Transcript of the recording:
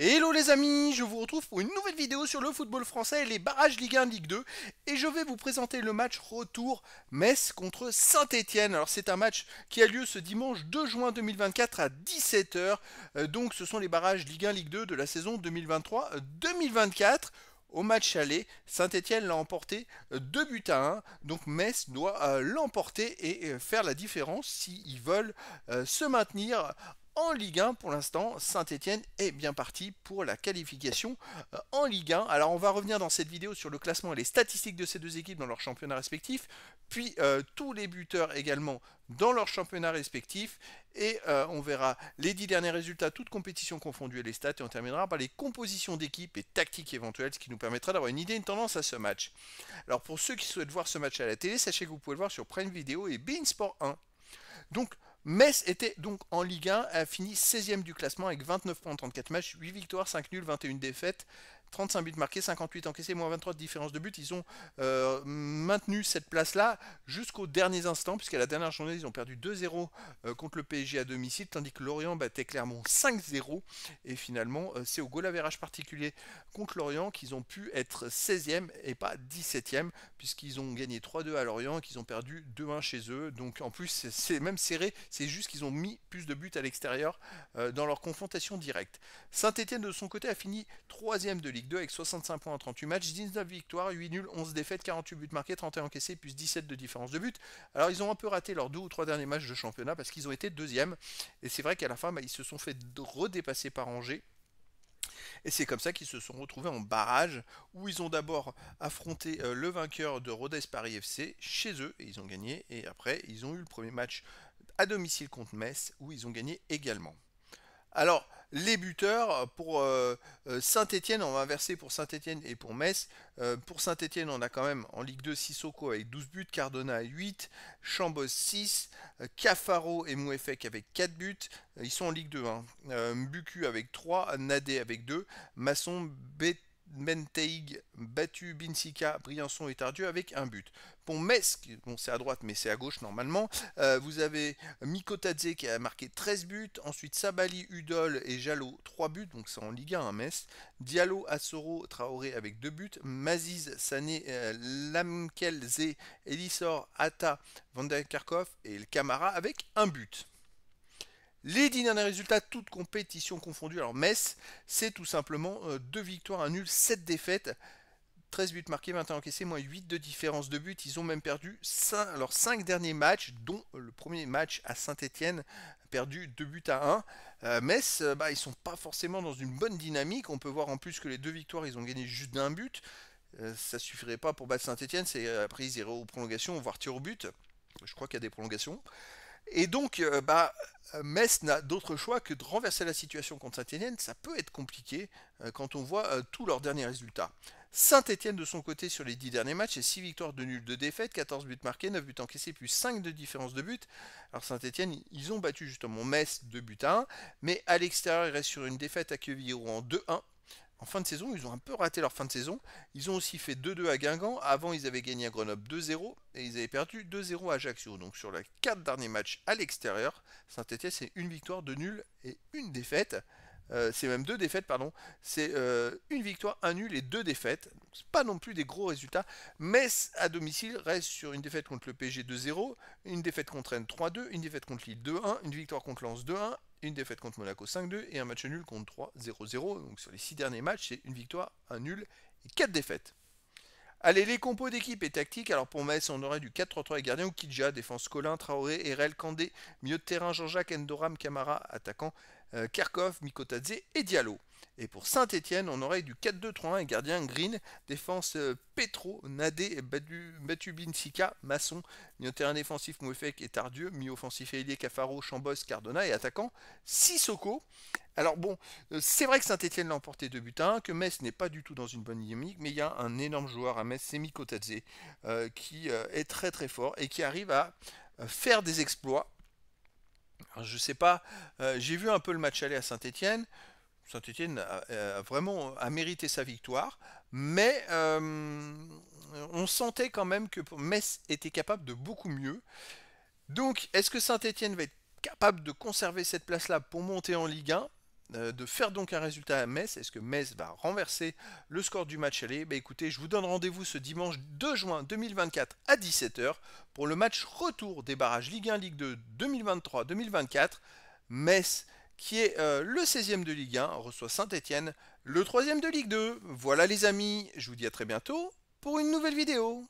Hello les amis, je vous retrouve pour une nouvelle vidéo sur le football français et les barrages Ligue 1, Ligue 2 et je vais vous présenter le match retour Metz contre saint étienne Alors c'est un match qui a lieu ce dimanche 2 juin 2024 à 17h, euh, donc ce sont les barrages Ligue 1, Ligue 2 de la saison 2023-2024 euh, au match aller, saint étienne l'a emporté 2 euh, buts à 1. Donc Metz doit l'emporter et faire la différence s'ils veulent se maintenir en Ligue 1 pour l'instant, Saint-Etienne est bien parti pour la qualification euh, en Ligue 1. Alors on va revenir dans cette vidéo sur le classement et les statistiques de ces deux équipes dans leurs championnats respectifs, puis euh, tous les buteurs également dans leurs championnats respectifs, et euh, on verra les dix derniers résultats, toutes compétitions confondues et les stats, et on terminera par les compositions d'équipes et tactiques éventuelles, ce qui nous permettra d'avoir une idée, une tendance à ce match. Alors pour ceux qui souhaitent voir ce match à la télé, sachez que vous pouvez le voir sur Prime Video et Bein Sport 1. Donc Metz était donc en Ligue 1, a fini 16ème du classement avec 29 points en 34 matchs, 8 victoires, 5 nuls, 21 défaites. 35 buts marqués, 58 encaissés, moins 23 de différence de but. Ils ont euh, maintenu cette place-là jusqu'aux derniers instants, puisqu'à la dernière journée, ils ont perdu 2-0 euh, contre le PSG à domicile, tandis que Lorient battait clairement 5-0. Et finalement, euh, c'est au goal average particulier contre Lorient qu'ils ont pu être 16e et pas 17e, puisqu'ils ont gagné 3-2 à Lorient et qu'ils ont perdu 2-1 chez eux. Donc en plus, c'est même serré, c'est juste qu'ils ont mis plus de buts à l'extérieur dans leur confrontation directe. Saint-Etienne, de son côté, a fini 3 de l'île avec 65 points en 38 matchs, 19 victoires, 8 nuls, 11 défaites, 48 buts marqués, 31 encaissés, plus 17 de différence de but. Alors ils ont un peu raté leurs deux ou trois derniers matchs de championnat parce qu'ils ont été deuxièmes. Et c'est vrai qu'à la fin, bah, ils se sont fait redépasser par Angers. Et c'est comme ça qu'ils se sont retrouvés en barrage, où ils ont d'abord affronté euh, le vainqueur de Rodez Paris FC chez eux, et ils ont gagné. Et après, ils ont eu le premier match à domicile contre Metz, où ils ont gagné également. Alors, les buteurs pour euh, euh, Saint-Etienne, on va inverser pour Saint-Etienne et pour Metz. Euh, pour Saint-Etienne, on a quand même en Ligue 2 Sissoko avec 12 buts, Cardona 8, Chambos 6, Cafaro et Mouefek avec 4 buts. Ils sont en Ligue 2. Hein. Mbuku avec 3, Nadé avec 2, Masson, Béth. Menteig battu Binsika, Briançon et Tardieu avec un but. Pont Mesk, bon c'est à droite mais c'est à gauche normalement, euh, vous avez Mikotadze qui a marqué 13 buts, ensuite Sabali, Udol et Jalo 3 buts, donc c'est en Ligue 1 à hein, Metz, Diallo, Assoro, Traoré avec 2 buts, Maziz, Sané, euh, Lamkelze, Elisor, Atta, Van et le Camara avec un but. Les dix derniers résultats, toutes compétitions confondues. Alors Metz, c'est tout simplement 2 euh, victoires, 1 nul, 7 défaites. 13 buts marqués, 21 encaissés, moins 8 de différence de but. Ils ont même perdu 5, leurs cinq derniers matchs, dont le premier match à Saint-Etienne, perdu 2 buts à 1. Euh, Metz, euh, bah, ils sont pas forcément dans une bonne dynamique. On peut voir en plus que les deux victoires, ils ont gagné juste d'un but. ça ça suffirait pas pour battre Saint-Etienne. C'est, après, ils iraient aux prolongations, voire tir au but. Je crois qu'il y a des prolongations. Et donc, euh, bah, euh, Metz n'a d'autre choix que de renverser la situation contre saint étienne Ça peut être compliqué euh, quand on voit tous leurs derniers résultats. saint étienne de son côté, sur les 10 derniers matchs, c'est 6 victoires de nul, de défaite, 14 buts marqués, 9 buts encaissés, plus 5 de différence de but. Alors saint étienne ils ont battu justement Metz 2 buts à 1, mais à l'extérieur, il reste sur une défaite à Quevilly, en 2-1 en fin de saison, ils ont un peu raté leur fin de saison. Ils ont aussi fait 2-2 à Guingamp. Avant, ils avaient gagné à Grenoble 2-0 et ils avaient perdu 2-0 à Ajaccio. Donc sur les 4 derniers matchs à l'extérieur, Saint-Etienne, c'est une victoire, 2 nuls et une défaite. Euh, c'est même deux défaites, pardon. C'est euh, une victoire, un nul et deux défaites. C'est pas non plus des gros résultats. Metz à domicile reste sur une défaite contre le PG 2-0, une défaite contre Rennes 3-2, une défaite contre Lille 2-1, une victoire contre Lens 2-1 une défaite contre Monaco 5-2 et un match nul contre 3 0-0. Donc sur les 6 derniers matchs, c'est une victoire, un nul et 4 défaites. Allez, les compos d'équipe et tactique. Alors pour Metz, on aurait du 4-3-3 avec gardien ou Kidja, défense Colin, Traoré, Erel, Kandé, milieu de terrain Jean-Jacques, Endoram, Camara, attaquant euh, Kerkov, Mikotadze et Diallo. Et pour Saint-Etienne, on aurait du 4-2-3-1 et gardien Green, défense euh, Petro, Nadé, Sika, Masson, terrain défensif Mouefek et Tardieu, mi-offensif Hélé, Cafaro, Chambos, Cardona et attaquant Sissoko. Alors bon, euh, c'est vrai que Saint-Etienne l'a emporté 2 buts à 1, que Metz n'est pas du tout dans une bonne dynamique, mais il y a un énorme joueur à Metz, c'est euh, qui est très très fort et qui arrive à faire des exploits. Alors, je sais pas, j'ai vu un peu le match aller à Saint-Etienne, saint étienne a, vraiment mérité sa victoire, mais euh, on sentait quand même que Metz était capable de beaucoup mieux. Donc, est-ce que saint étienne va être capable de conserver cette place-là pour monter en Ligue 1 euh, de faire donc un résultat à Metz, est-ce que Metz va renverser le score du match aller ben, Écoutez, je vous donne rendez-vous ce dimanche 2 juin 2024 à 17h pour le match retour des barrages Ligue 1, Ligue 2 2023-2024. Metz qui est euh, le 16e de Ligue 1, reçoit saint étienne le 3e de Ligue 2. Voilà les amis, je vous dis à très bientôt pour une nouvelle vidéo.